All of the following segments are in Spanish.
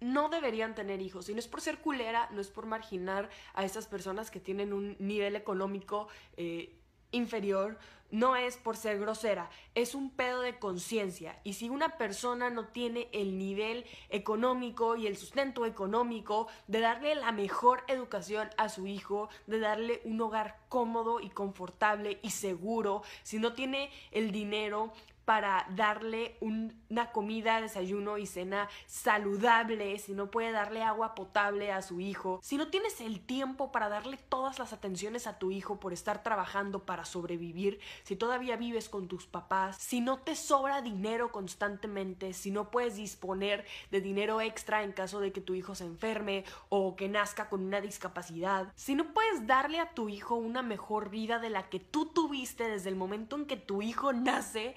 no deberían tener hijos. Y no es por ser culera, no es por marginar a esas personas que tienen un nivel económico eh, inferior, no es por ser grosera, es un pedo de conciencia. Y si una persona no tiene el nivel económico y el sustento económico de darle la mejor educación a su hijo, de darle un hogar cómodo y confortable y seguro, si no tiene el dinero para darle una comida, desayuno y cena saludable, si no puede darle agua potable a su hijo, si no tienes el tiempo para darle todas las atenciones a tu hijo por estar trabajando para sobrevivir, si todavía vives con tus papás, si no te sobra dinero constantemente, si no puedes disponer de dinero extra en caso de que tu hijo se enferme o que nazca con una discapacidad, si no puedes darle a tu hijo una mejor vida de la que tú tuviste desde el momento en que tu hijo nace,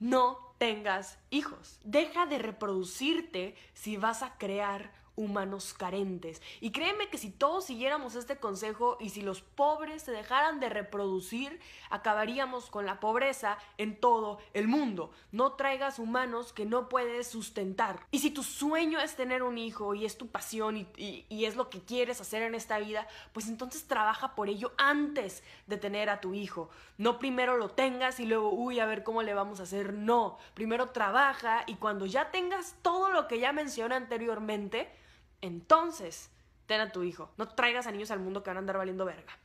no tengas hijos. Deja de reproducirte si vas a crear humanos carentes. Y créeme que si todos siguiéramos este consejo y si los pobres se dejaran de reproducir, acabaríamos con la pobreza en todo el mundo. No traigas humanos que no puedes sustentar. Y si tu sueño es tener un hijo y es tu pasión y, es lo que quieres hacer en esta vida, pues entonces trabaja por ello antes de tener a tu hijo. No primero lo tengas y luego, uy, a ver cómo le vamos a hacer. No, primero trabaja y cuando ya tengas todo lo que ya mencioné anteriormente, entonces ten a tu hijo. No traigas a niños al mundo que van a andar valiendo verga.